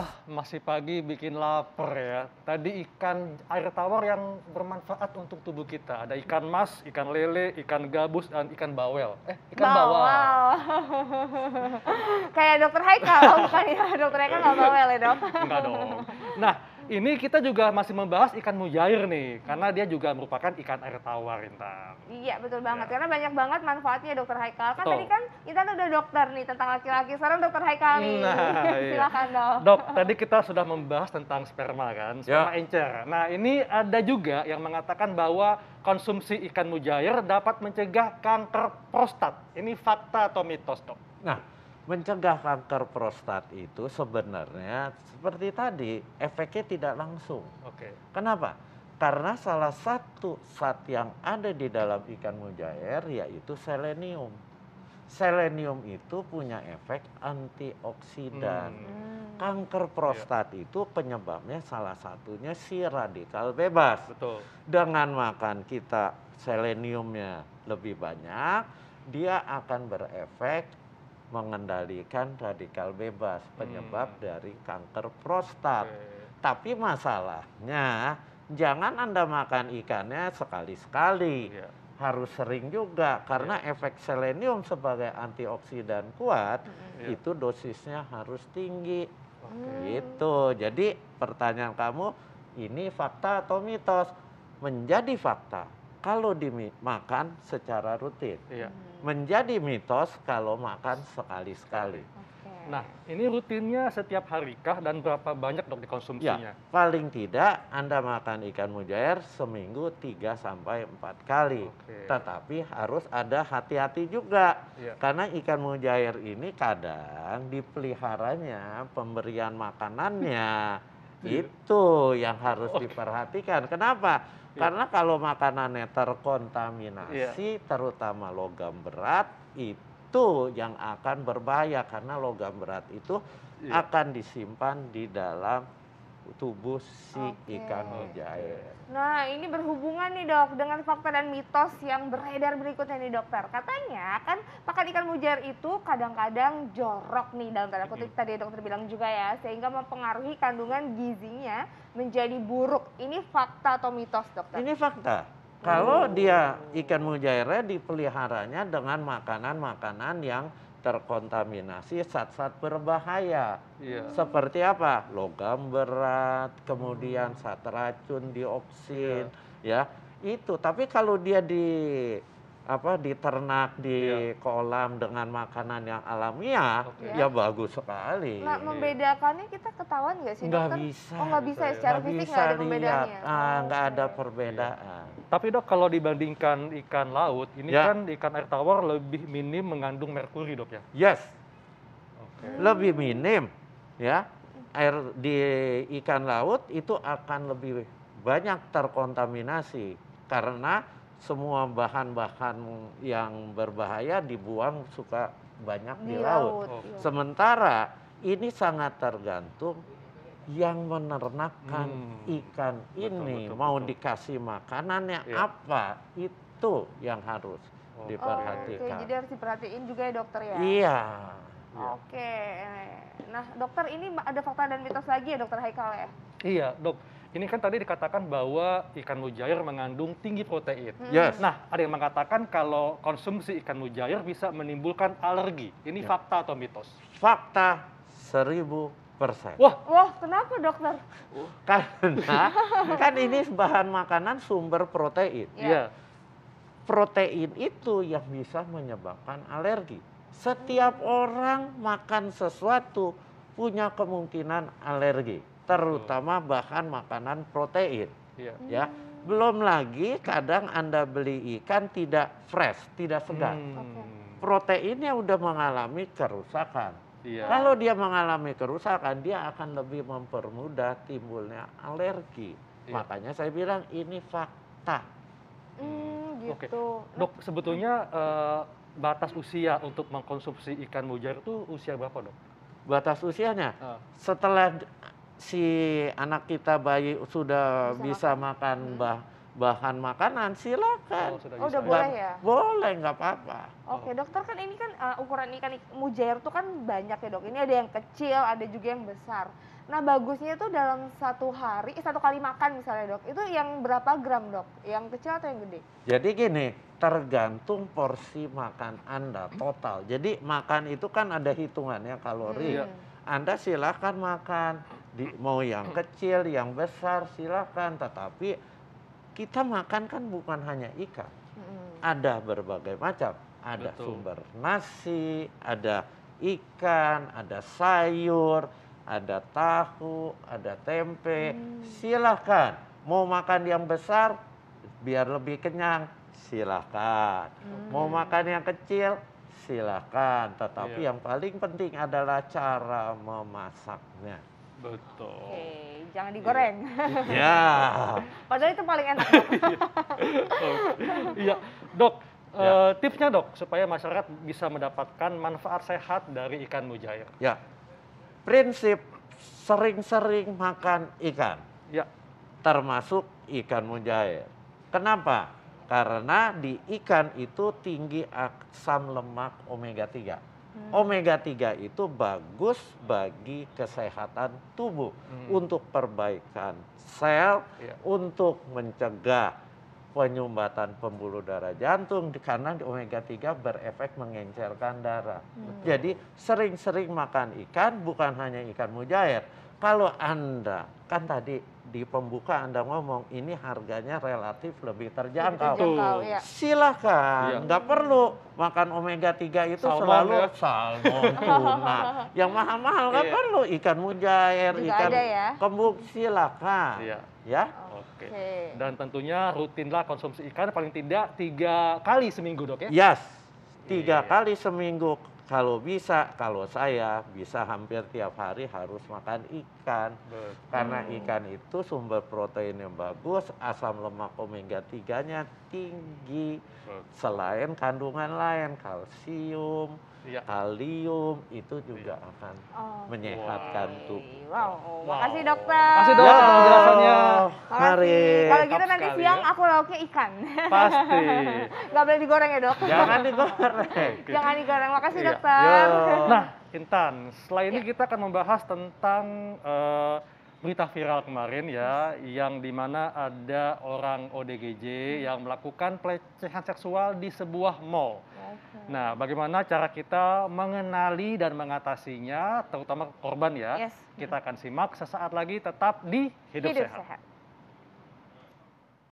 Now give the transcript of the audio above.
Ah, masih pagi bikin lapar ya. Tadi ikan air tawar yang bermanfaat untuk tubuh kita. Ada ikan mas, ikan lele, ikan gabus, dan ikan bawel. Eh, ikan bawel? bawel. Kayak dokter Haikal, bukan ya. Dokter Haikal nggak bawel ya dok? Enggak dong. Nah, ini kita juga masih membahas ikan mujair nih, karena dia juga merupakan ikan air tawar, Intan. Iya, betul banget. Ya. Karena banyak banget manfaatnya dokter Haikal. Kan tadi kan Intan udah dokter nih tentang laki-laki, sekarang dokter Haikal nih. Nah, iya. Silahkan dok. Dok, tadi kita sudah membahas tentang sperma kan, ya. sperma ya. encer. Nah, ini ada juga yang mengatakan bahwa konsumsi ikan mujair dapat mencegah kanker prostat. Ini fakta atau mitos, dok? Nah, mencegah kanker prostat itu sebenarnya seperti tadi efeknya tidak langsung. Oke. Okay. Kenapa? Karena salah satu zat yang ada di dalam ikan mujair yaitu selenium. Selenium itu punya efek antioksidan. Hmm. hmm. Kanker prostat yeah. itu penyebabnya salah satunya si radikal bebas. Betul. Dengan makan kita seleniumnya lebih banyak, dia akan berefek mengendalikan radikal bebas hmm. penyebab hmm. dari kanker prostat. Okay. Tapi masalahnya jangan Anda makan ikannya sekali-sekali. Yeah. Harus sering juga karena yeah. efek selenium sebagai antioksidan kuat hmm, yeah. itu dosisnya harus tinggi. Okay. Gitu. Jadi pertanyaan kamu ini fakta atau mitos? Menjadi fakta kalau dimakan secara rutin. Iya. Hmm. Menjadi mitos kalau makan sekali-sekali. Okay. Nah, ini rutinnya setiap hari kah dan berapa banyak dok dikonsumsinya? Ya, paling tidak Anda makan ikan mujair seminggu 3 sampai 4 kali. Okay. Tetapi harus ada hati-hati juga. Iya. Karena ikan mujair ini kadang dipeliharanya pemberian makanannya Iya. Itu yang harus okay. diperhatikan. Kenapa? Yeah. Karena kalau makanannya terkontaminasi, yeah. terutama logam berat, itu yang akan berbahaya karena logam berat itu yeah. akan disimpan di dalam tubuh si okay. ikan mujair. Nah, ini berhubungan nih dok dengan fakta dan mitos yang beredar berikutnya nih dokter. Katanya kan pakan ikan mujair itu kadang-kadang jorok nih dalam tanda kutip tadi dokter bilang juga ya, sehingga mempengaruhi kandungan gizinya menjadi buruk. Ini fakta atau mitos dokter? Ini fakta. Kalau hmm. dia ikan mujairnya dipeliharanya dengan makanan-makanan yang terkontaminasi zat-zat berbahaya. Iya. Seperti apa? Logam berat, kemudian zat racun, dioksin, iya. ya. Itu. Tapi kalau dia di apa di ternak di iya. kolam dengan makanan yang alamiah okay. ya bagus sekali. Nah, membedakannya kita ketahuan nggak sih? Nggak bisa. Oh nggak bisa, ya, secara fisik nggak ada perbedaannya. Ah, nggak oh, ada iya. perbedaan. Tapi dok kalau dibandingkan ikan laut, ini ya. kan ikan air tawar lebih minim mengandung merkuri dok ya? Yes, okay. lebih minim ya. Air di ikan laut itu akan lebih banyak terkontaminasi karena semua bahan-bahan yang berbahaya dibuang suka banyak di, di laut. laut. Oh. Sementara ini sangat tergantung yang menernakan hmm. ikan betul, ini betul, mau betul. dikasih makanannya ya. Iya. apa itu yang harus oh. diperhatikan. Oke Jadi harus diperhatiin juga ya dokter ya. Iya. iya. Oke. Nah dokter ini ada fakta dan mitos lagi ya dokter Haikal ya. Iya dok. Ini kan tadi dikatakan bahwa ikan mujair mengandung tinggi protein. Hmm. Yes. Nah, ada yang mengatakan kalau konsumsi ikan mujair bisa menimbulkan alergi. Ini yeah. fakta atau mitos? Fakta seribu persen. Wah, wah, kenapa dokter? Karena kan ini bahan makanan sumber protein. Iya. Yeah. Protein itu yang bisa menyebabkan alergi. Setiap hmm. orang makan sesuatu punya kemungkinan alergi, terutama bahan makanan protein. Iya. Yeah. Ya. Belum lagi kadang Anda beli ikan tidak fresh, tidak segar. Hmm. Proteinnya udah mengalami kerusakan Iya. Kalau dia mengalami kerusakan, dia akan lebih mempermudah timbulnya alergi. Iya. Makanya saya bilang ini fakta. Hmm, gitu. Oke. Dok, sebetulnya uh, batas usia untuk mengkonsumsi ikan mujair itu usia berapa, Dok? Batas usianya? Uh. Setelah si anak kita bayi sudah bisa, bisa makan, makan hmm. bah bahan makanan silakan. Oh, sudah, oh, udah boleh ya? Boleh, nggak apa-apa. Oke, dokter kan ini kan uh, ukuran ikan mujair tuh kan banyak ya, Dok. Ini ada yang kecil, ada juga yang besar. Nah, bagusnya itu dalam satu hari, eh, satu kali makan misalnya, Dok. Itu yang berapa gram, Dok? Yang kecil atau yang gede? Jadi gini, tergantung porsi makan Anda total. Jadi makan itu kan ada hitungannya kalori. Hmm. Iya. Anda silakan makan di, mau yang kecil, yang besar silakan, tetapi kita makan kan bukan hanya ikan. Hmm. Ada berbagai macam. Ada Betul. sumber nasi, ada ikan, ada sayur, ada tahu, ada tempe. Hmm. Silahkan. Mau makan yang besar, biar lebih kenyang, silahkan. Hmm. Mau makan yang kecil, silahkan. Tetapi yeah. yang paling penting adalah cara memasaknya. Betul. Okay jangan digoreng. Ya. Padahal itu paling enak. Iya, dok. yeah. Ya. Uh, tipsnya dok supaya masyarakat bisa mendapatkan manfaat sehat dari ikan mujair. Ya, prinsip sering-sering makan ikan. Ya. Termasuk ikan mujair. Kenapa? Karena di ikan itu tinggi asam lemak omega 3 Hmm. Omega 3 itu bagus bagi kesehatan tubuh hmm. untuk perbaikan sel, yeah. untuk mencegah penyumbatan pembuluh darah jantung karena omega 3 berefek mengencerkan darah. Hmm. Jadi sering-sering makan ikan bukan hanya ikan mujair, kalau Anda, kan tadi di pembuka Anda ngomong ini harganya relatif lebih terjangkau. Lebih terjangkau ya. Silahkan, iya. nggak perlu makan omega 3 itu salmon, selalu ya. salmon, tuna. Yang mahal-mahal nggak -mahal, iya. perlu ikan mujair, Juga ikan ya. kembung silahkan. Iya. Ya. Oke. Okay. Dan tentunya rutinlah konsumsi ikan paling tidak tiga kali seminggu dok ya. Yes, iya, tiga iya. kali seminggu kalau bisa, kalau saya bisa hampir tiap hari harus makan ikan. Betul. Karena ikan itu sumber protein yang bagus, asam lemak omega 3-nya tinggi. Betul. Selain kandungan lain, kalsium, ya. kalium itu juga iya. akan oh. menyehatkan wow. tubuh. Wow. wow, makasih dokter. Makasih dokter wow. Ya. penjelasannya. Mari. Kalau gitu nanti siang ya. aku lauknya ikan. Pasti. Gak boleh digoreng ya dok. Jangan digoreng. Jangan digoreng. Makasih ya. dokter. Yo. Nah Intan, setelah ini iya. kita akan membahas tentang uh, berita viral kemarin ya, yang dimana ada orang ODGJ hmm. yang melakukan pelecehan seksual di sebuah mall. Okay. Nah, bagaimana cara kita mengenali dan mengatasinya, terutama korban ya? Yes. Kita akan simak sesaat lagi tetap di Hidup, Hidup Sehat. Sehat.